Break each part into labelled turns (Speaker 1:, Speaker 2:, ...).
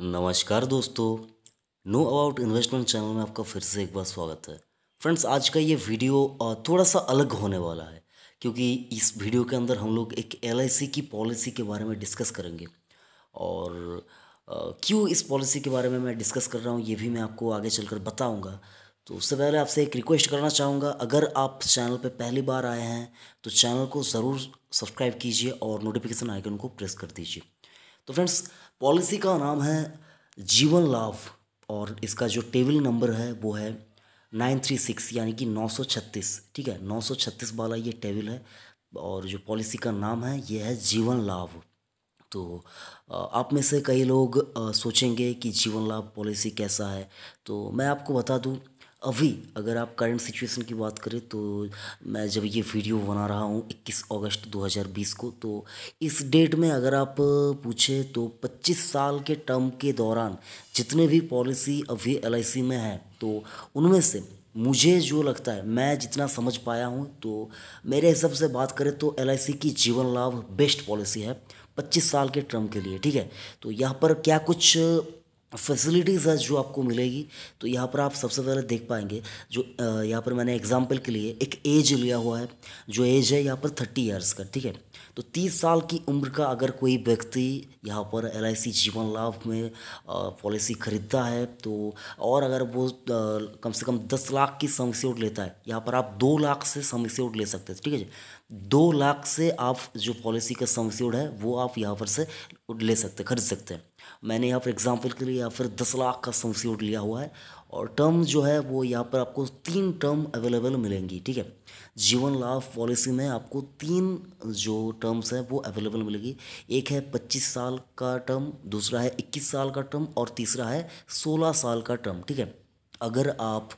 Speaker 1: नमस्कार दोस्तों know about investment channel में आपका फिर से एक बार स्वागत है फ्रेंड्स आज का ये वीडियो थोड़ा सा अलग होने वाला है क्योंकि इस वीडियो के अंदर हम लोग एक एल की पॉलिसी के बारे में डिस्कस करेंगे और क्यों इस पॉलिसी के बारे में मैं डिस्कस कर रहा हूँ ये भी मैं आपको आगे चलकर बताऊँगा तो उससे पहले आपसे एक रिक्वेस्ट करना चाहूँगा अगर आप चैनल पर पहली बार आए हैं तो चैनल को ज़रूर सब्सक्राइब कीजिए और नोटिफिकेशन आइकन को प्रेस कर दीजिए तो फ्रेंड्स पॉलिसी का नाम है जीवन लाभ और इसका जो टेबल नंबर है वो है नाइन थ्री सिक्स यानी कि नौ सौ छत्तीस ठीक है नौ सौ छत्तीस वाला ये टेबल है और जो पॉलिसी का नाम है ये है जीवन लाभ तो आप में से कई लोग सोचेंगे कि जीवन लाभ पॉलिसी कैसा है तो मैं आपको बता दूं अभी अगर आप करंट सिचुएशन की बात करें तो मैं जब ये वीडियो बना रहा हूँ 21 अगस्त 2020 को तो इस डेट में अगर आप पूछें तो 25 साल के टर्म के दौरान जितने भी पॉलिसी अभी एल में हैं तो उनमें से मुझे जो लगता है मैं जितना समझ पाया हूँ तो मेरे हिसाब से बात करें तो एल की जीवन लाभ बेस्ट पॉलिसी है 25 साल के टर्म के लिए ठीक है तो यहाँ पर क्या कुछ फैसिलिटीज़ है जो आपको मिलेगी तो यहाँ पर आप सबसे पहले देख पाएंगे जो यहाँ पर मैंने एग्जाम्पल के लिए एक एज लिया हुआ है जो एज है यहाँ पर थर्टी इयर्स का ठीक है तो तीस साल की उम्र का अगर कोई व्यक्ति यहाँ पर एल जीवन लाभ में पॉलिसी खरीदता है तो और अगर वो कम से कम दस लाख की सम लेता है यहाँ पर आप दो लाख से सम ले सकते हैं ठीक है दो लाख से आप जो पॉलिसी का सम है वो आप यहाँ पर से ले सकते खरीद सकते हैं मैंने यहाँ पर एग्ज़ाम्पल के लिए या फिर दस लाख का सीट लिया हुआ है और टर्म जो है वो यहाँ पर आपको तीन टर्म अवेलेबल मिलेंगी ठीक है जीवन लाभ पॉलिसी में आपको तीन जो टर्म्स हैं वो अवेलेबल मिलेगी एक है पच्चीस साल का टर्म दूसरा है इक्कीस साल का टर्म और तीसरा है सोलह साल का टर्म ठीक है अगर आप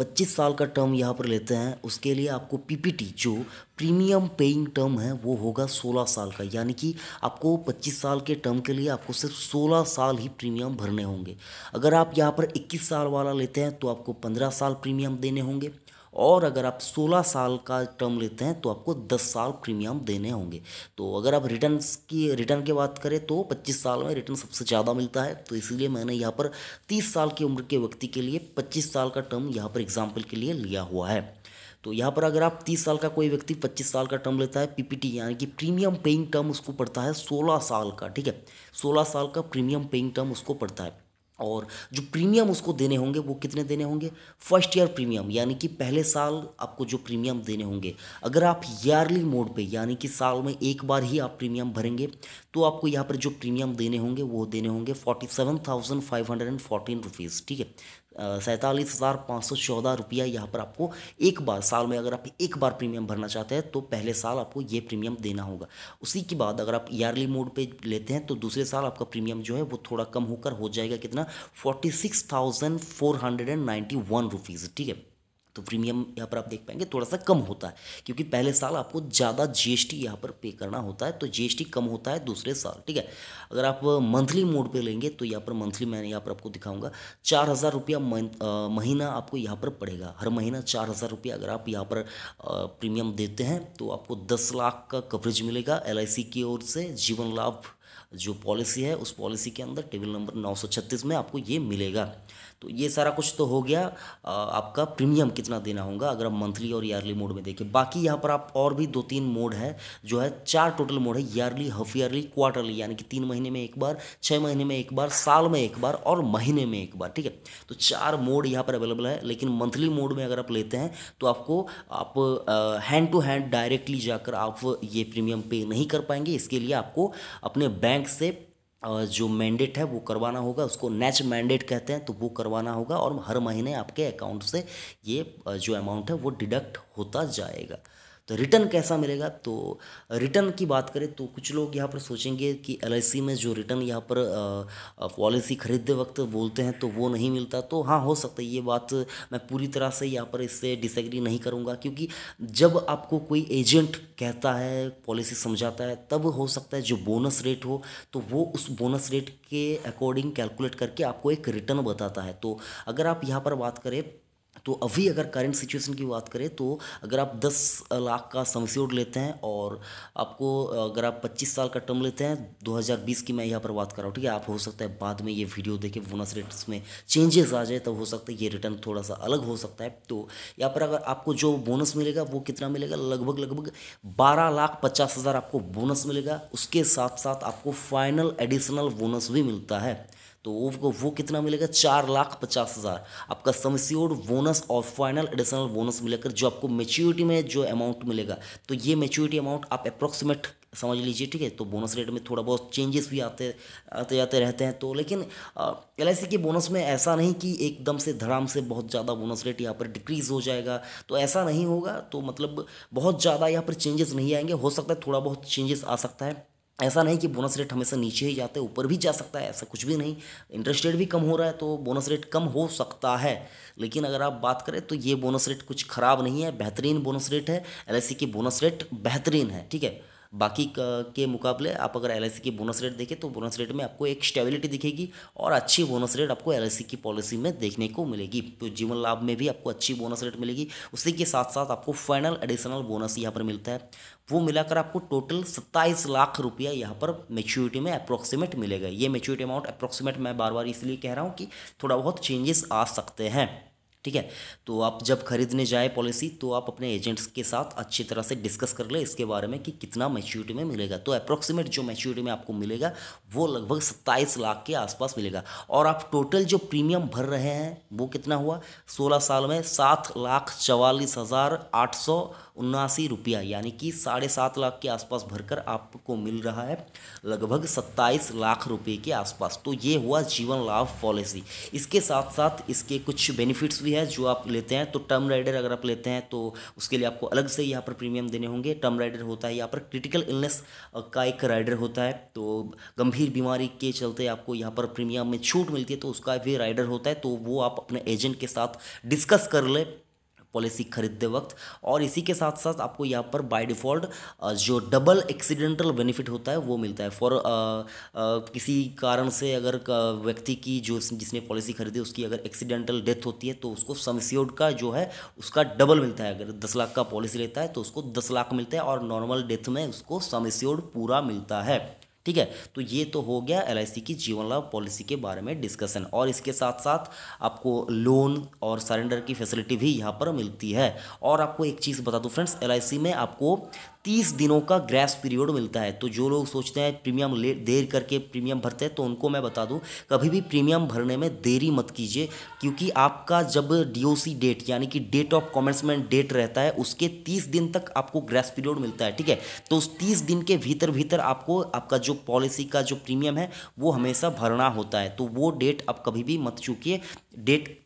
Speaker 1: 25 साल का टर्म यहाँ पर लेते हैं उसके लिए आपको पीपीटी जो प्रीमियम पेइंग टर्म है वो होगा 16 साल का यानी कि आपको 25 साल के टर्म के लिए आपको सिर्फ 16 साल ही प्रीमियम भरने होंगे अगर आप यहाँ पर 21 साल वाला लेते हैं तो आपको 15 साल प्रीमियम देने होंगे और अगर आप 16 साल का टर्म लेते हैं तो आपको 10 साल प्रीमियम देने होंगे तो अगर आप रिटर्न की रिटर्न की बात करें तो 25 साल में रिटर्न सबसे ज़्यादा मिलता है तो इसलिए मैंने यहाँ पर 30 साल की उम्र के व्यक्ति के लिए 25 साल का टर्म यहाँ पर एग्जाम्पल के लिए लिया हुआ है तो यहाँ पर अगर आप 30 साल का कोई व्यक्ति 25 साल का टर्म लेता है पीपीटी यानी कि प्रीमियम पेइंग टर्म उसको पड़ता है 16 साल का ठीक है 16 साल का प्रीमियम पेइंग टर्म उसको पड़ता है और जो प्रीमियम उसको देने होंगे वो कितने देने होंगे फर्स्ट ईयर प्रीमियम यानी कि पहले साल आपको जो प्रीमियम देने होंगे अगर आप ईयरली मोड पे यानी कि साल में एक बार ही आप प्रीमियम भरेंगे तो आपको यहाँ पर जो प्रीमियम देने होंगे वो देने होंगे forty seven thousand five hundred and fourteen rupees ठीक है सैंतालीस हज़ार पाँच सौ चौदह रुपया यहाँ पर आपको एक बार साल में अगर आप एक बार प्रीमियम भरना चाहते हैं तो पहले साल आपको ये प्रीमियम देना होगा उसी के बाद अगर आप ईयरली मोड पे लेते हैं तो दूसरे साल आपका प्रीमियम जो है वो थोड़ा कम होकर हो जाएगा कितना forty six thousand four hundred and ninety one rupees ठीक है तो प्रीमियम यहाँ पर आप देख पाएंगे थोड़ा सा कम होता है क्योंकि पहले साल आपको ज़्यादा जीएसटी यहाँ पर पे करना होता है तो जीएसटी कम होता है दूसरे साल ठीक है अगर आप मंथली मोड पे लेंगे तो यहाँ पर मंथली मैंने यहाँ पर आपको दिखाऊंगा चार हज़ार रुपया महीना आपको यहाँ पर पड़ेगा हर महीना चार हज़ार रुपया अगर आप यहाँ पर प्रीमियम देते हैं तो आपको दस लाख का कवरेज मिलेगा एल की ओर से जीवन लाभ जो पॉलिसी है उस पॉलिसी के अंदर टेबल नंबर 936 में आपको ये मिलेगा तो ये सारा कुछ तो हो गया आपका प्रीमियम कितना देना होगा अगर आप मंथली और ईयरली मोड में देखें बाकी यहाँ पर आप और भी दो तीन मोड है जो है चार टोटल मोड है ईयरली हाफ ईयरली क्वार्टरली यानी कि तीन महीने में एक बार छः महीने में एक बार साल में एक बार और महीने में एक बार ठीक है तो चार मोड यहाँ पर अवेलेबल है लेकिन मंथली मोड में अगर आप लेते हैं तो आपको आप हैंड टू हैंड डायरेक्टली जाकर आप ये प्रीमियम पे नहीं कर पाएंगे इसके लिए आपको अपने बैंक बैंक से जो मैंडेट है वो करवाना होगा उसको नेच मैंडेट कहते हैं तो वो करवाना होगा और हर महीने आपके अकाउंट से ये जो अमाउंट है वो डिडक्ट होता जाएगा तो रिटर्न कैसा मिलेगा तो रिटर्न की बात करें तो कुछ लोग यहाँ पर सोचेंगे कि एल में जो रिटर्न यहाँ पर पॉलिसी खरीदते वक्त बोलते हैं तो वो नहीं मिलता तो हाँ हो सकता है ये बात मैं पूरी तरह से यहाँ पर इससे डिसग्री नहीं करूँगा क्योंकि जब आपको कोई एजेंट कहता है पॉलिसी समझाता है तब हो सकता है जो बोनस रेट हो तो वो उस बोनस रेट के अकॉर्डिंग कैलकुलेट करके आपको एक रिटर्न बताता है तो अगर आप यहाँ पर बात करें तो अभी अगर करंट सिचुएशन की बात करें तो अगर आप दस लाख का समस्योर लेते हैं और आपको अगर आप पच्चीस साल का टर्म लेते हैं 2020 की मैं यहाँ पर बात कर रहा हूँ ठीक है आप हो सकता है बाद में ये वीडियो देखें बोनस रेट्स में चेंजेस आ जाए तब हो सकता है ये रिटर्न थोड़ा सा अलग हो सकता है तो यहाँ पर अगर आपको जो बोनस मिलेगा वो कितना मिलेगा लगभग लगभग बारह लाख पचास हज़ार आपको बोनस मिलेगा उसके साथ साथ आपको फाइनल एडिशनल बोनस भी मिलता है तो वो वो कितना मिलेगा चार लाख पचास हज़ार आपका समस्योर बोनस और फाइनल एडिशनल बोनस मिलकर जो आपको मेच्योरिटी में जो अमाउंट मिलेगा तो ये मेच्योरिटी अमाउंट आप अप्रॉक्सीमेट समझ लीजिए ठीक है तो बोनस रेट में थोड़ा बहुत चेंजेस भी आते आते जाते रहते हैं तो लेकिन एल आई के बोनस में ऐसा नहीं कि एकदम से धड़ाम से बहुत ज़्यादा बोनस रेट यहाँ पर डिक्रीज़ हो जाएगा तो ऐसा नहीं होगा तो मतलब बहुत ज़्यादा यहाँ पर चेंजेस नहीं आएंगे हो सकता है थोड़ा बहुत चेंजेस आ सकता है ऐसा नहीं कि बोनस रेट हमेशा नीचे ही जाते हैं ऊपर भी जा सकता है ऐसा कुछ भी नहीं इंटरेस्ट रेट भी कम हो रहा है तो बोनस रेट कम हो सकता है लेकिन अगर आप बात करें तो ये बोनस रेट कुछ ख़राब नहीं है बेहतरीन बोनस रेट है एल e की बोनस रेट बेहतरीन है ठीक है बाकी के मुकाबले आप अगर एल e की बोनस रेट देखें तो बोनस रेट में आपको एक स्टेबिलिटी दिखेगी और अच्छी बोनस रेट आपको एल e की पॉलिसी में देखने को मिलेगी तो जीवन लाभ में भी आपको अच्छी बोनस रेट मिलेगी उसी के साथ साथ आपको फाइनल एडिशनल बोनस यहाँ पर मिलता है वो मिलाकर आपको टोटल सत्ताईस लाख रुपया यहाँ पर मेच्योरिटी में अप्रोक्सीमेट मिलेगा ये मेच्योरिटी अमाउंट अप्रोक्सीमेट मैं बार बार इसलिए कह रहा हूँ कि थोड़ा बहुत चेंजेस आ सकते हैं ठीक है तो आप जब खरीदने जाए पॉलिसी तो आप अपने एजेंट्स के साथ अच्छी तरह से डिस्कस कर ले इसके बारे में कि कितना मैच्योरिटी में मिलेगा तो अप्रॉक्सीमेट जो मैच्योरिटी में आपको मिलेगा वो लगभग सत्ताईस लाख के आसपास मिलेगा और आप टोटल जो प्रीमियम भर रहे हैं वो कितना हुआ सोलह साल में सात लाख चवालीस हज़ार आठ सौ उन्नासी रुपया यानी कि साढ़े सात लाख के आसपास भरकर आपको मिल रहा है लगभग सत्ताईस लाख रुपए के आसपास तो ये हुआ जीवन लाभ पॉलिसी इसके साथ साथ इसके कुछ बेनिफिट्स भी है जो आप लेते हैं तो टर्म राइडर अगर आप लेते हैं तो उसके लिए आपको अलग से यहाँ पर प्रीमियम देने होंगे टर्म राइडर होता है यहाँ पर क्रिटिकल इलनेस का एक राइडर होता है तो गंभीर बीमारी के चलते आपको यहाँ पर प्रीमियम में छूट मिलती है तो उसका भी राइडर होता है तो वो आप अपने एजेंट के साथ डिस्कस कर ले पॉलिसी खरीदते वक्त और इसी के साथ साथ आपको यहाँ पर बाय डिफ़ॉल्ट जो डबल एक्सीडेंटल बेनिफिट होता है वो मिलता है फॉर किसी कारण से अगर व्यक्ति की जो जिसने पॉलिसी खरीदी उसकी अगर एक्सीडेंटल डेथ होती है तो उसको समस्योड का जो है उसका डबल मिलता है अगर दस लाख का पॉलिसी लेता है तो उसको दस लाख मिलता है और नॉर्मल डेथ में उसको समस्योड पूरा मिलता है ठीक है तो ये तो हो गया एल की जीवन लाभ पॉलिसी के बारे में डिस्कशन और इसके साथ साथ आपको लोन और सरेंडर की फैसिलिटी भी यहाँ पर मिलती है और आपको एक चीज़ बता दूँ फ्रेंड्स एल में आपको तीस दिनों का ग्रेस पीरियड मिलता है तो जो लोग सोचते हैं प्रीमियम ले देर करके प्रीमियम भरते हैं तो उनको मैं बता दूं कभी भी प्रीमियम भरने में देरी मत कीजिए क्योंकि आपका जब डीओसी डेट यानी कि डेट ऑफ कॉमेंसमेंट डेट रहता है उसके तीस दिन तक आपको ग्रेस पीरियड मिलता है ठीक है तो उस तीस दिन के भीतर भीतर आपको आपका जो पॉलिसी का जो प्रीमियम है वो हमेशा भरना होता है तो वो डेट आप कभी भी मत चूकी डेट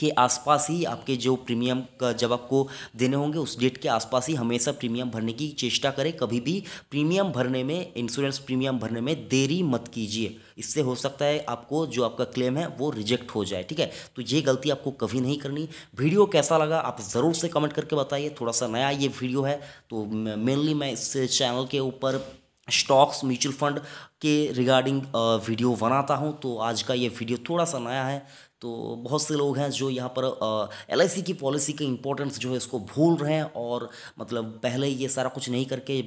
Speaker 1: के आसपास ही आपके जो प्रीमियम का जब आपको देने होंगे उस डेट के आसपास ही हमेशा प्रीमियम भरने की चेष्टा करें कभी भी प्रीमियम भरने में इंश्योरेंस प्रीमियम भरने में देरी मत कीजिए इससे हो सकता है आपको जो आपका क्लेम है वो रिजेक्ट हो जाए ठीक है तो ये गलती आपको कभी नहीं करनी वीडियो कैसा लगा आप ज़रूर से कमेंट करके बताइए थोड़ा सा नया ये वीडियो है तो मेनली मैं इस चैनल के ऊपर स्टॉक्स म्यूचुअल फंड के रिगार्डिंग वीडियो बनाता हूँ तो आज का ये वीडियो थोड़ा सा नया है तो बहुत से लोग हैं जो यहाँ पर एल की पॉलिसी के इंपॉर्टेंस जो है इसको भूल रहे हैं और मतलब पहले ये सारा कुछ नहीं करके आ,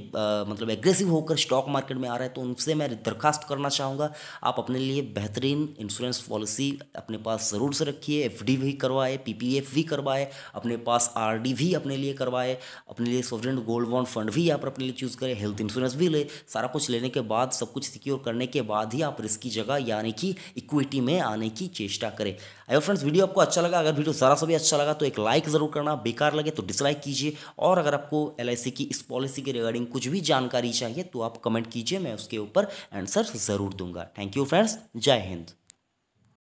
Speaker 1: मतलब एग्रेसिव होकर स्टॉक मार्केट में आ रहे हैं तो उनसे मैं दरखास्त करना चाहूँगा आप अपने लिए बेहतरीन इंश्योरेंस पॉलिसी अपने पास ज़रूर से रखिए एफ भी करवाए पी भी करवाए अपने पास आर भी अपने लिए करवाए अपने लिए सोवरेंट गोल्ड बॉन्ड फंड भी यहाँ पर अपने लिए चूज़ करें हेल्थ इंश्योरेंस भी ले सारा कुछ लेने के बाद सब कुछ सिक्योर करने के बाद ही आप रिस्क की जगह यानी कि इक्विटी में आने की चेष्टा करें आयो फ्रेंड्स वीडियो आपको अच्छा लगा अगर वीडियो ज़रा सा भी अच्छा लगा तो एक लाइक ज़रूर करना बेकार लगे तो डिसलाइक कीजिए और अगर आपको एल की इस पॉलिसी के रिगार्डिंग कुछ भी जानकारी चाहिए तो आप कमेंट कीजिए मैं उसके ऊपर आंसर ज़रूर दूंगा थैंक यू फ्रेंड्स जय हिंद